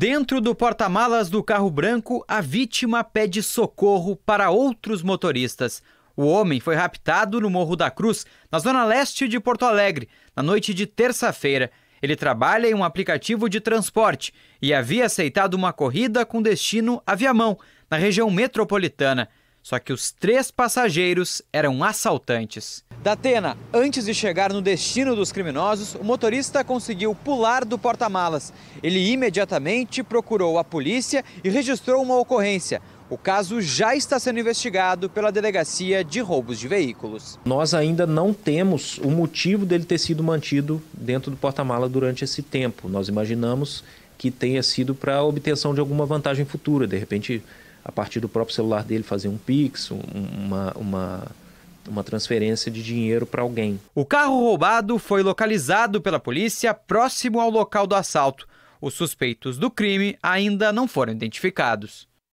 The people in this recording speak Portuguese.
Dentro do porta-malas do carro branco, a vítima pede socorro para outros motoristas. O homem foi raptado no Morro da Cruz, na zona leste de Porto Alegre, na noite de terça-feira. Ele trabalha em um aplicativo de transporte e havia aceitado uma corrida com destino a Viamão, na região metropolitana. Só que os três passageiros eram assaltantes. Atena. antes de chegar no destino dos criminosos, o motorista conseguiu pular do porta-malas. Ele imediatamente procurou a polícia e registrou uma ocorrência. O caso já está sendo investigado pela Delegacia de Roubos de Veículos. Nós ainda não temos o motivo dele ter sido mantido dentro do porta-mala durante esse tempo. Nós imaginamos que tenha sido para obtenção de alguma vantagem futura, de repente, a partir do próprio celular dele fazer um Pix, uma, uma uma transferência de dinheiro para alguém. O carro roubado foi localizado pela polícia próximo ao local do assalto. Os suspeitos do crime ainda não foram identificados.